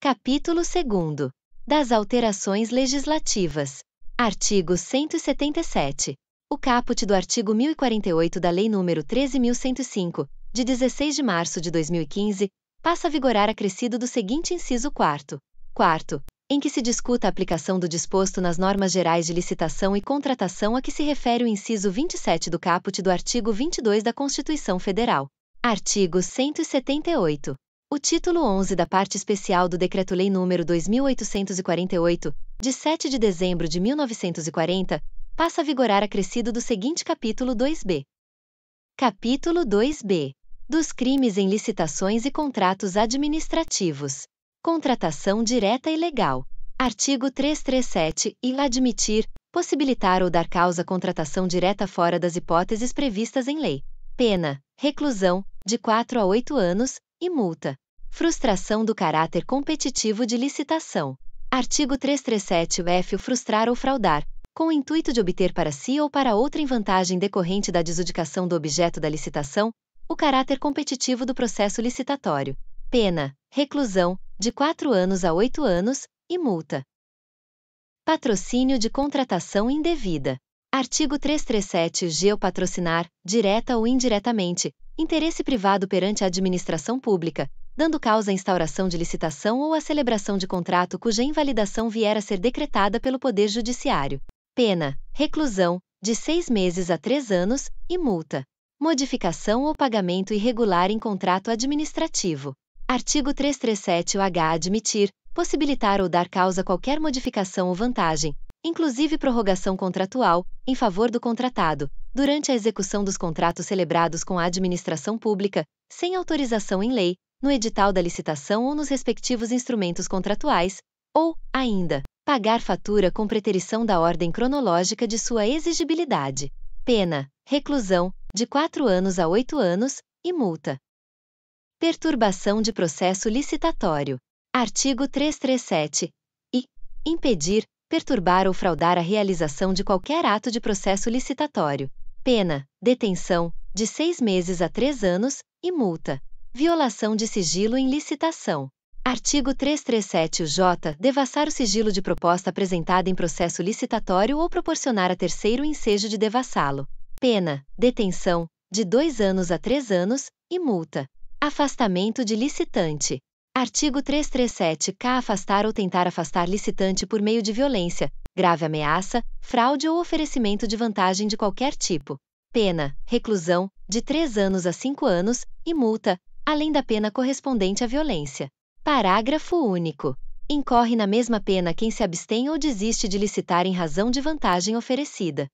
Capítulo 2 Das alterações legislativas. Artigo 177. O caput do artigo 1048 da Lei nº 13105, de 16 de março de 2015, passa a vigorar acrescido do seguinte inciso 4 Quarto, em que se discuta a aplicação do disposto nas normas gerais de licitação e contratação a que se refere o inciso 27 do caput do artigo 22 da Constituição Federal. Artigo 178. O título 11 da parte especial do Decreto-Lei número 2848, de 7 de dezembro de 1940, passa a vigorar acrescido do seguinte capítulo 2b. Capítulo 2b. Dos crimes em licitações e contratos administrativos. Contratação direta e legal. Artigo 337 e admitir, possibilitar ou dar causa à contratação direta fora das hipóteses previstas em lei. Pena: reclusão de 4 a 8 anos e multa. Frustração do caráter competitivo de licitação. Artigo 337-F. Frustrar ou fraudar, com o intuito de obter para si ou para outra em vantagem decorrente da desudicação do objeto da licitação, o caráter competitivo do processo licitatório. Pena, reclusão, de 4 anos a 8 anos, e multa. Patrocínio de contratação indevida. Artigo 337-G. O patrocinar, direta ou indiretamente, interesse privado perante a administração pública, dando causa à instauração de licitação ou à celebração de contrato cuja invalidação vier a ser decretada pelo Poder Judiciário. Pena: reclusão, de seis meses a três anos, e multa. Modificação ou pagamento irregular em contrato administrativo. Artigo 337-H admitir, possibilitar ou dar causa qualquer modificação ou vantagem, inclusive prorrogação contratual, em favor do contratado, durante a execução dos contratos celebrados com a administração pública, sem autorização em lei, no edital da licitação ou nos respectivos instrumentos contratuais, ou, ainda, pagar fatura com preterição da ordem cronológica de sua exigibilidade. Pena: reclusão, de 4 anos a 8 anos, e multa. Perturbação de processo licitatório. Artigo 337. E. Impedir, perturbar ou fraudar a realização de qualquer ato de processo licitatório. Pena, detenção, de seis meses a três anos, e multa. Violação de sigilo em licitação. Artigo 337-J. Devassar o sigilo de proposta apresentada em processo licitatório ou proporcionar a terceiro ensejo de devassá-lo. Pena, detenção, de dois anos a três anos, e multa. Afastamento de licitante. Artigo 337-K afastar ou tentar afastar licitante por meio de violência, grave ameaça, fraude ou oferecimento de vantagem de qualquer tipo. Pena: reclusão, de 3 anos a 5 anos, e multa, além da pena correspondente à violência. Parágrafo único. Incorre na mesma pena quem se abstém ou desiste de licitar em razão de vantagem oferecida.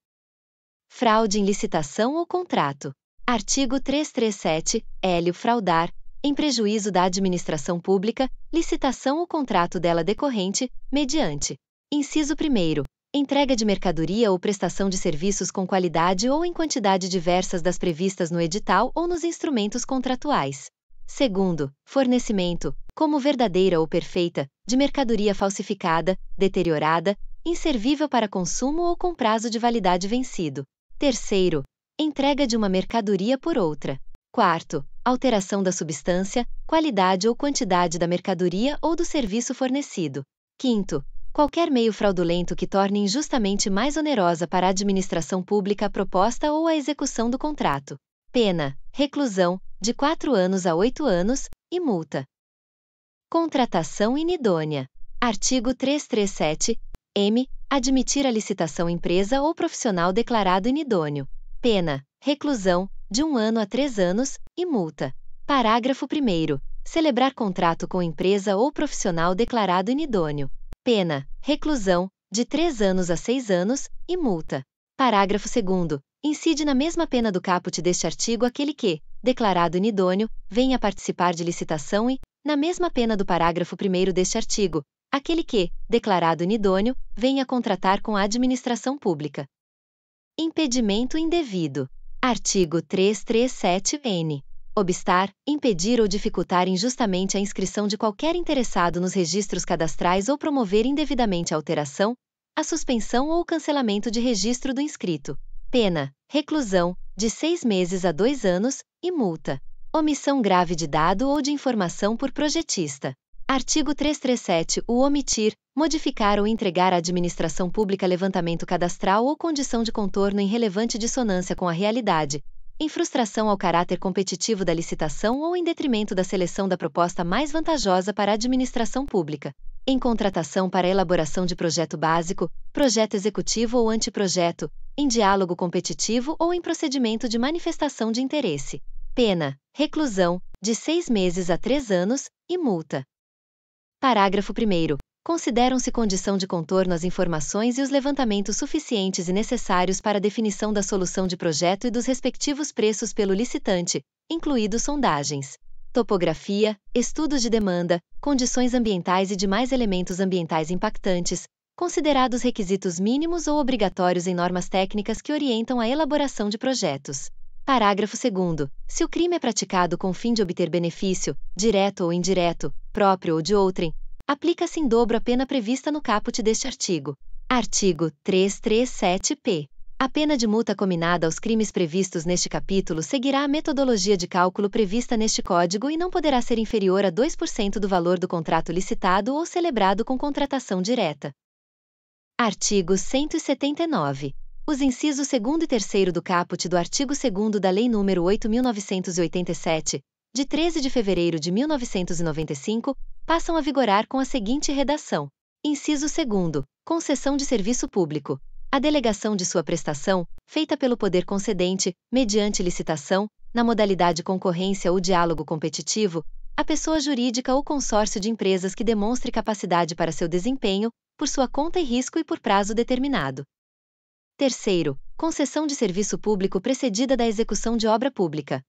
Fraude em licitação ou contrato. Artigo 337. Hélio fraudar, em prejuízo da administração pública, licitação ou contrato dela decorrente, mediante. Inciso 1. Entrega de mercadoria ou prestação de serviços com qualidade ou em quantidade diversas das previstas no edital ou nos instrumentos contratuais. Segundo, fornecimento, como verdadeira ou perfeita, de mercadoria falsificada, deteriorada, inservível para consumo ou com prazo de validade vencido. Terceiro, entrega de uma mercadoria por outra. Quarto, alteração da substância, qualidade ou quantidade da mercadoria ou do serviço fornecido. Quinto, qualquer meio fraudulento que torne injustamente mais onerosa para a administração pública a proposta ou a execução do contrato. Pena: reclusão, de 4 anos a 8 anos, e multa. Contratação inidônea. Artigo 337, M. Admitir a licitação empresa ou profissional declarado inidôneo. Pena: reclusão, de um ano a três anos, e multa. Parágrafo 1. Celebrar contrato com empresa ou profissional declarado inidôneo. Pena, reclusão, de três anos a seis anos, e multa. Parágrafo 2. Incide na mesma pena do caput deste artigo aquele que, declarado inidôneo, venha participar de licitação e, na mesma pena do parágrafo 1 deste artigo, aquele que, declarado inidôneo, venha contratar com a administração pública. Impedimento indevido. Artigo 337-N. Obstar, impedir ou dificultar injustamente a inscrição de qualquer interessado nos registros cadastrais ou promover indevidamente a alteração, a suspensão ou cancelamento de registro do inscrito. Pena: reclusão, de seis meses a dois anos, e multa. Omissão grave de dado ou de informação por projetista. Artigo 337. O omitir, modificar ou entregar à administração pública levantamento cadastral ou condição de contorno em relevante dissonância com a realidade, em frustração ao caráter competitivo da licitação ou em detrimento da seleção da proposta mais vantajosa para a administração pública, em contratação para elaboração de projeto básico, projeto executivo ou anteprojeto, em diálogo competitivo ou em procedimento de manifestação de interesse. Pena: reclusão, de seis meses a três anos, e multa Parágrafo 1. Consideram-se condição de contorno as informações e os levantamentos suficientes e necessários para a definição da solução de projeto e dos respectivos preços pelo licitante, incluídos sondagens, topografia, estudos de demanda, condições ambientais e demais elementos ambientais impactantes, considerados requisitos mínimos ou obrigatórios em normas técnicas que orientam a elaboração de projetos. Parágrafo 2. Se o crime é praticado com o fim de obter benefício, direto ou indireto, próprio ou de outrem, aplica-se em dobro a pena prevista no caput deste artigo. Artigo 337-P. A pena de multa combinada aos crimes previstos neste capítulo seguirá a metodologia de cálculo prevista neste Código e não poderá ser inferior a 2% do valor do contrato licitado ou celebrado com contratação direta. Artigo 179. Os incisos 2 e 3 do caput do artigo 2 da Lei nº 8.987, de 13 de fevereiro de 1995, passam a vigorar com a seguinte redação: Inciso 2. Concessão de serviço público. A delegação de sua prestação, feita pelo poder concedente, mediante licitação, na modalidade concorrência ou diálogo competitivo, a pessoa jurídica ou consórcio de empresas que demonstre capacidade para seu desempenho, por sua conta e risco e por prazo determinado. Terceiro, concessão de serviço público precedida da execução de obra pública.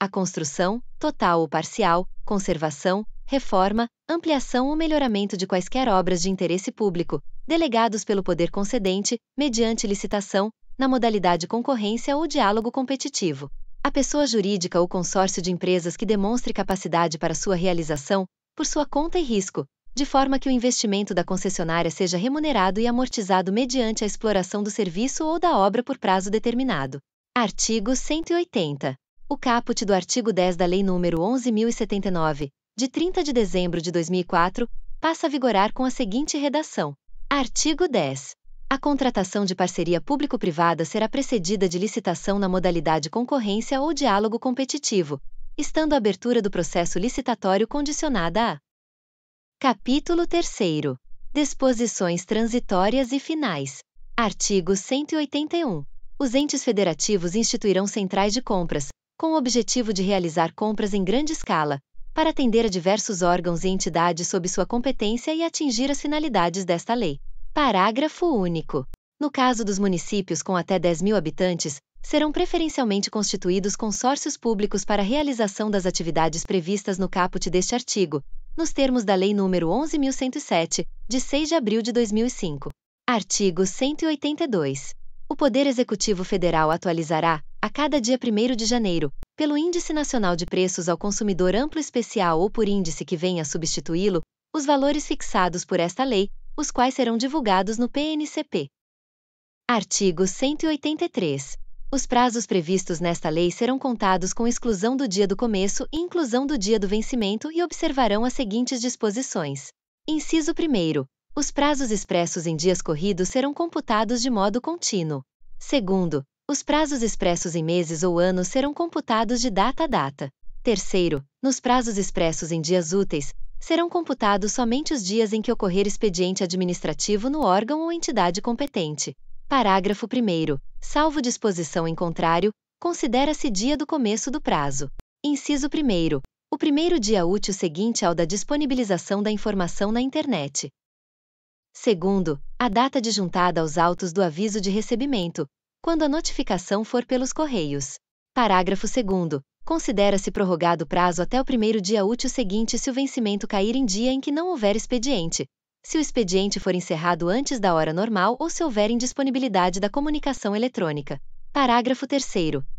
A construção, total ou parcial, conservação, reforma, ampliação ou melhoramento de quaisquer obras de interesse público, delegados pelo poder concedente, mediante licitação, na modalidade concorrência ou diálogo competitivo. A pessoa jurídica ou consórcio de empresas que demonstre capacidade para sua realização, por sua conta e risco, de forma que o investimento da concessionária seja remunerado e amortizado mediante a exploração do serviço ou da obra por prazo determinado. Artigo 180. O caput do artigo 10 da Lei nº 11.079, de 30 de dezembro de 2004, passa a vigorar com a seguinte redação: Artigo 10. A contratação de parceria público-privada será precedida de licitação na modalidade concorrência ou diálogo competitivo, estando a abertura do processo licitatório condicionada a Capítulo 3 Disposições transitórias e finais. Artigo 181. Os entes federativos instituirão centrais de compras, com o objetivo de realizar compras em grande escala, para atender a diversos órgãos e entidades sob sua competência e atingir as finalidades desta lei. Parágrafo único. No caso dos municípios com até 10 mil habitantes, serão preferencialmente constituídos consórcios públicos para a realização das atividades previstas no caput deste artigo, nos termos da Lei nº 11.107, de 6 de abril de 2005. Artigo 182. O Poder Executivo Federal atualizará, a cada dia 1 de janeiro, pelo Índice Nacional de Preços ao Consumidor Amplo Especial ou por índice que venha a substituí-lo, os valores fixados por esta lei, os quais serão divulgados no PNCP. Artigo 183. Os prazos previstos nesta lei serão contados com exclusão do dia do começo e inclusão do dia do vencimento e observarão as seguintes disposições. Inciso 1. Os prazos expressos em dias corridos serão computados de modo contínuo. Segundo, os prazos expressos em meses ou anos serão computados de data a data. Terceiro, nos prazos expressos em dias úteis, serão computados somente os dias em que ocorrer expediente administrativo no órgão ou entidade competente. Parágrafo 1. Salvo disposição em contrário, considera-se dia do começo do prazo. Inciso 1. O primeiro dia útil seguinte ao da disponibilização da informação na internet. Segundo, a data adjuntada aos autos do aviso de recebimento, quando a notificação for pelos correios. Parágrafo 2. Considera-se prorrogado o prazo até o primeiro dia útil seguinte se o vencimento cair em dia em que não houver expediente, se o expediente for encerrado antes da hora normal ou se houver indisponibilidade da comunicação eletrônica. Parágrafo 3.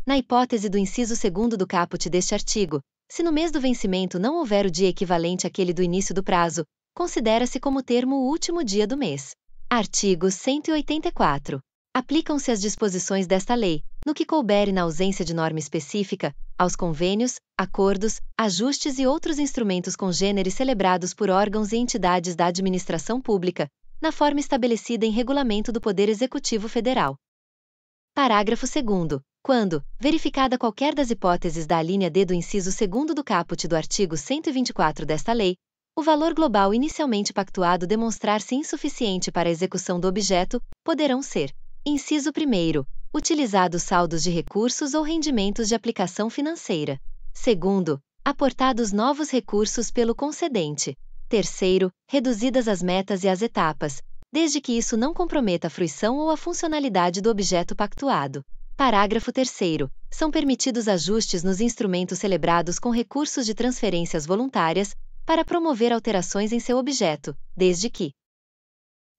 Na hipótese do inciso 2 do caput deste artigo, se no mês do vencimento não houver o dia equivalente àquele do início do prazo, considera-se como termo o último dia do mês. Artigo 184. Aplicam-se as disposições desta lei, no que couber e na ausência de norma específica, aos convênios, acordos, ajustes e outros instrumentos congêneres celebrados por órgãos e entidades da administração pública, na forma estabelecida em regulamento do Poder Executivo Federal. Parágrafo 2 quando, verificada qualquer das hipóteses da alínea D do inciso 2 do caput do artigo 124 desta lei, o valor global inicialmente pactuado demonstrar-se insuficiente para a execução do objeto, poderão ser Inciso 1. Utilizados saldos de recursos ou rendimentos de aplicação financeira. Segundo, aportados novos recursos pelo concedente. Terceiro, reduzidas as metas e as etapas, desde que isso não comprometa a fruição ou a funcionalidade do objeto pactuado. Parágrafo 3. São permitidos ajustes nos instrumentos celebrados com recursos de transferências voluntárias para promover alterações em seu objeto, desde que.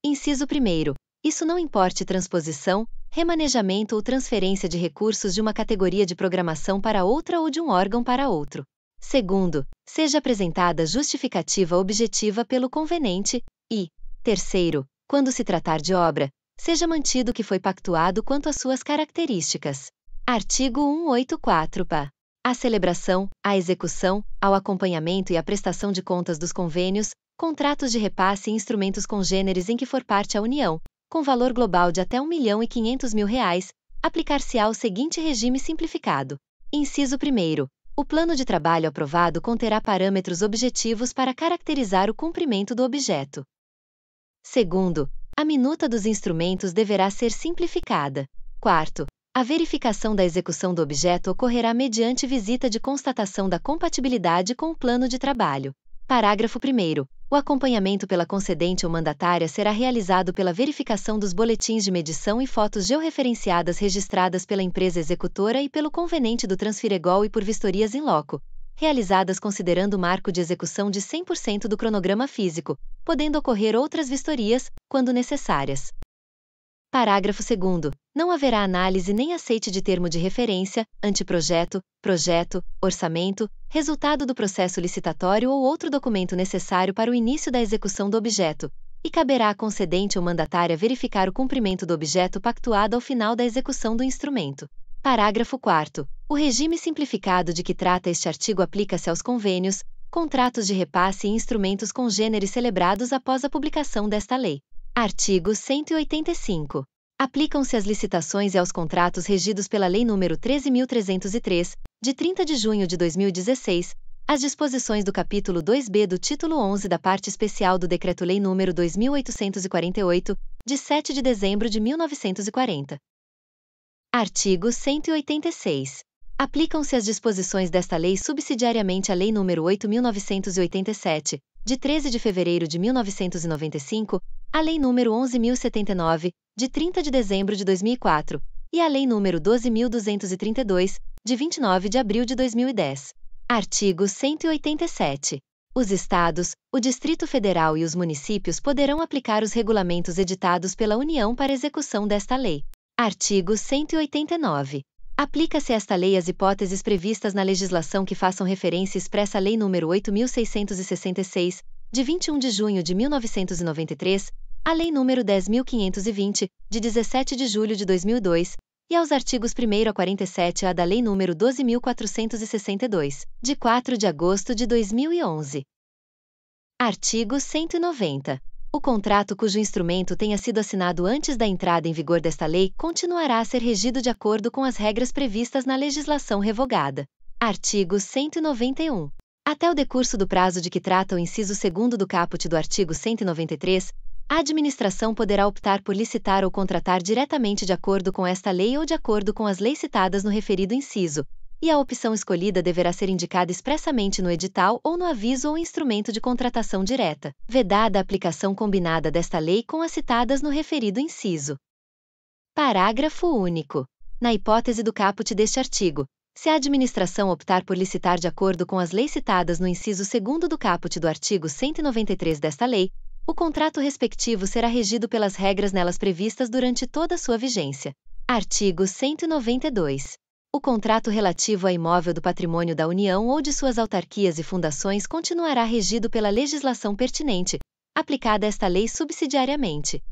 Inciso 1 isso não importe transposição, remanejamento ou transferência de recursos de uma categoria de programação para outra ou de um órgão para outro. Segundo, seja apresentada justificativa objetiva pelo convenente, e, terceiro, quando se tratar de obra, seja mantido o que foi pactuado quanto às suas características. Artigo 184 PA. A celebração, a execução, ao acompanhamento e à prestação de contas dos convênios, contratos de repasse e instrumentos congêneres em que for parte a União, com valor global de até 1 milhão e 500 mil reais, aplicar-se-á o seguinte regime simplificado. Inciso 1 o plano de trabalho aprovado conterá parâmetros objetivos para caracterizar o cumprimento do objeto. Segundo, a minuta dos instrumentos deverá ser simplificada. Quarto, a verificação da execução do objeto ocorrerá mediante visita de constatação da compatibilidade com o plano de trabalho. Parágrafo 1. O acompanhamento pela concedente ou mandatária será realizado pela verificação dos boletins de medição e fotos georreferenciadas registradas pela empresa executora e pelo convenente do transfiregol e por vistorias in loco, realizadas considerando o marco de execução de 100% do cronograma físico, podendo ocorrer outras vistorias, quando necessárias. Parágrafo 2. Não haverá análise nem aceite de termo de referência, anteprojeto, projeto, orçamento, resultado do processo licitatório ou outro documento necessário para o início da execução do objeto, e caberá à concedente ou mandatária verificar o cumprimento do objeto pactuado ao final da execução do instrumento. Parágrafo 4. O regime simplificado de que trata este artigo aplica-se aos convênios, contratos de repasse e instrumentos congêneres celebrados após a publicação desta lei. Artigo 185. Aplicam-se às licitações e aos contratos regidos pela Lei nº 13.303, de 30 de junho de 2016, as disposições do capítulo 2b do título 11 da parte especial do Decreto-Lei nº 2848, de 7 de dezembro de 1940. Artigo 186. Aplicam-se as disposições desta lei subsidiariamente à Lei nº 8.987, de 13 de fevereiro de 1995, a Lei nº 11.079, de 30 de dezembro de 2004, e a Lei nº 12.232, de 29 de abril de 2010. Artigo 187. Os Estados, o Distrito Federal e os municípios poderão aplicar os regulamentos editados pela União para execução desta lei. Artigo 189. Aplica-se esta lei às hipóteses previstas na legislação que façam referência expressa à Lei nº 8.666, de 21 de junho de 1993, à Lei nº 10.520, de 17 de julho de 2002, e aos artigos 1 a 47A da Lei nº 12.462, de 4 de agosto de 2011. Artigo 190. O contrato cujo instrumento tenha sido assinado antes da entrada em vigor desta lei continuará a ser regido de acordo com as regras previstas na legislação revogada. Artigo 191. Até o decurso do prazo de que trata o inciso 2 do caput do artigo 193, a administração poderá optar por licitar ou contratar diretamente de acordo com esta lei ou de acordo com as leis citadas no referido inciso, e a opção escolhida deverá ser indicada expressamente no edital ou no aviso ou instrumento de contratação direta, vedada a aplicação combinada desta lei com as citadas no referido inciso. Parágrafo único. Na hipótese do caput deste artigo, se a administração optar por licitar de acordo com as leis citadas no inciso 2 do caput do artigo 193 desta lei, o contrato respectivo será regido pelas regras nelas previstas durante toda a sua vigência. Artigo 192. O contrato relativo a imóvel do patrimônio da União ou de suas autarquias e fundações continuará regido pela legislação pertinente, aplicada esta lei subsidiariamente.